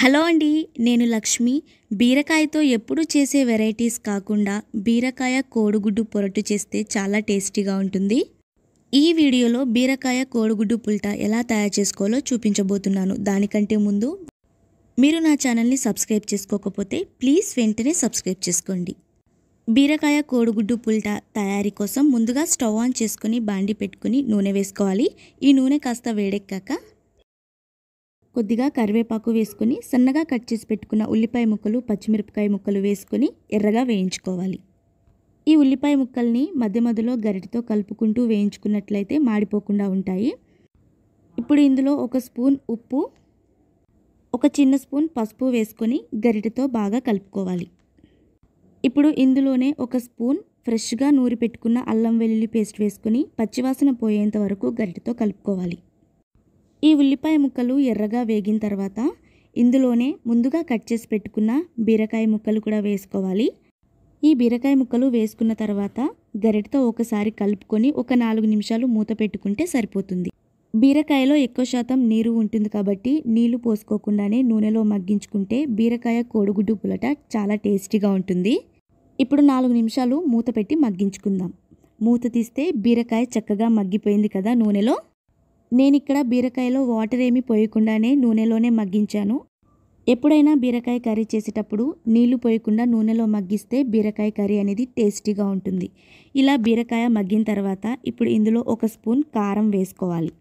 hello అండి నేను లక్ష్మి బీరకాయతో ఎప్పుడు చేసే వెరైటీస్ కాకుండా బీరకాయ కోడిగుడ్డు పొరటు చేస్తే చాలా టేస్టీగా ఉంటుంది ఈ వీడియోలో బీరకాయ కోడిగుడ్డు పుల్టా ఎలా తయారు చేసుకోవాలో చూపించబోతున్నాను దానికంటే ముందు మీరు నా ఛానల్ని సబ్స్క్రైబ్ చేసుకోకపోతే ప్లీజ్ వెంటనే సబ్స్క్రైబ్ చేసుకోండి బీరకాయ కోడిగుడ్డు పుల్టా తయారీ కోసం ముందుగా స్టవ్ ఆన్ చేసుకుని బాండి పెట్టుకుని నూనె వేసుకోవాలి ఈ నూనె కాస్త వేడెక్కాక కొద్దిగా కరివేపాకు వేసుకొని సన్నగా కట్ చేసి పెట్టుకున్న ఉల్లిపాయ ముక్కలు పచ్చిమిరపకాయ ముక్కలు వేసుకొని ఎర్రగా వేయించుకోవాలి ఈ ఉల్లిపాయ ముక్కల్ని మధ్య మధ్యలో గరిటితో కలుపుకుంటూ వేయించుకున్నట్లయితే మాడిపోకుండా ఉంటాయి ఇప్పుడు ఇందులో ఒక స్పూన్ ఉప్పు ఒక చిన్న స్పూన్ పసుపు వేసుకొని గరిటతో బాగా కలుపుకోవాలి ఇప్పుడు ఇందులోనే ఒక స్పూన్ ఫ్రెష్గా నూరి పెట్టుకున్న అల్లం వెల్లుల్లి పేస్ట్ వేసుకొని పచ్చివాసన పోయేంత వరకు గరిటతో కలుపుకోవాలి ఈ ఉల్లిపాయ ముక్కలు ఎర్రగా వేగిన తర్వాత ఇందులోనే ముందుగా కట్ చేసి పెట్టుకున్న బీరకాయ ముక్కలు కూడా వేసుకోవాలి ఈ బీరకాయ ముక్కలు వేసుకున్న తర్వాత గరిటతో ఒకసారి కలుపుకొని ఒక నాలుగు నిమిషాలు మూత పెట్టుకుంటే సరిపోతుంది బీరకాయలో ఎక్కువ శాతం నీరు ఉంటుంది కాబట్టి నీళ్లు పోసుకోకుండానే నూనెలో మగ్గించుకుంటే బీరకాయ కోడిగుడ్డు పులట చాలా టేస్టీగా ఉంటుంది ఇప్పుడు నాలుగు నిమిషాలు మూత పెట్టి మగ్గించుకుందాం మూత తీస్తే బీరకాయ చక్కగా మగ్గిపోయింది కదా నూనెలో నేను ఇక్కడ బీరకాయలో వాటర్ ఏమి పోయకుండానే నూనెలోనే మగ్గించాను ఎప్పుడైనా బీరకాయ కర్రీ చేసేటప్పుడు నీళ్లు పోయకుండా నూనెలో మగ్గిస్తే బీరకాయ కర్రీ అనేది టేస్టీగా ఉంటుంది ఇలా బీరకాయ మగ్గిన తర్వాత ఇప్పుడు ఇందులో ఒక స్పూన్ కారం వేసుకోవాలి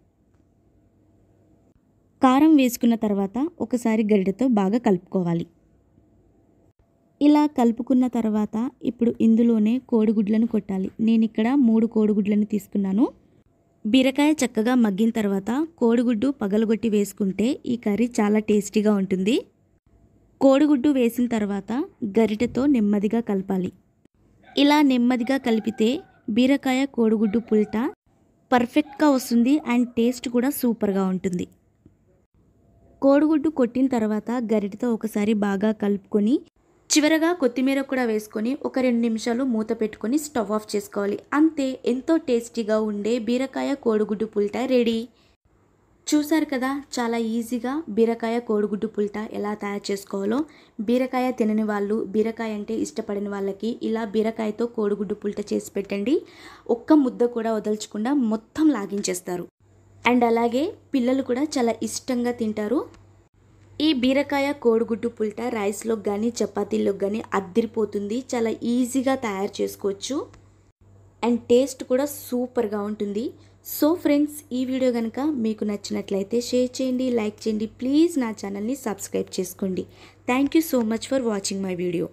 కారం వేసుకున్న తర్వాత ఒకసారి గరిడతో బాగా కలుపుకోవాలి ఇలా కలుపుకున్న తర్వాత ఇప్పుడు ఇందులోనే కోడిగుడ్లను కొట్టాలి నేను ఇక్కడ మూడు కోడిగుడ్లను తీసుకున్నాను బీరకాయ చక్కగా మగ్గిన తర్వాత కోడిగుడ్డు పగలగొట్టి వేసుకుంటే ఈ కర్రీ చాలా టేస్టీగా ఉంటుంది కోడిగుడ్డు వేసిన తర్వాత గరిటెతో నెమ్మదిగా కలపాలి ఇలా నెమ్మదిగా కలిపితే బీరకాయ కోడిగుడ్డు పుల్ట పర్ఫెక్ట్గా వస్తుంది అండ్ టేస్ట్ కూడా సూపర్గా ఉంటుంది కోడిగుడ్డు కొట్టిన తర్వాత గరిటెతో ఒకసారి బాగా కలుపుకొని చివరగా కొత్తిమీర కూడా వేసుకొని ఒక రెండు నిమిషాలు మూత పెట్టుకొని స్టవ్ ఆఫ్ చేసుకోవాలి అంతే ఎంతో టేస్టీగా ఉండే బీరకాయ కోడిగుడ్డు పుల్ట రెడీ చూసారు కదా చాలా ఈజీగా బీరకాయ కోడిగుడ్డు పుల్ట ఎలా తయారు చేసుకోవాలో బీరకాయ తినని వాళ్ళు బీరకాయ అంటే ఇష్టపడని వాళ్ళకి ఇలా బీరకాయతో కోడిగుడ్డు పుల్ట చేసి పెట్టండి ఒక్క ముద్ద కూడా వదల్చకుండా మొత్తం లాగించేస్తారు అండ్ అలాగే పిల్లలు కూడా చాలా ఇష్టంగా తింటారు ఈ బీరకాయ కోడిగుడ్డు పుల్ట రైస్లో కానీ చపాతీల్లో కానీ అద్దరిపోతుంది చాలా ఈజీగా తయారు చేసుకోవచ్చు అండ్ టేస్ట్ కూడా సూపర్గా ఉంటుంది సో ఫ్రెండ్స్ ఈ వీడియో కనుక మీకు నచ్చినట్లయితే షేర్ చేయండి లైక్ చేయండి ప్లీజ్ నా ఛానల్ని సబ్స్క్రైబ్ చేసుకోండి thank you so much for watching my video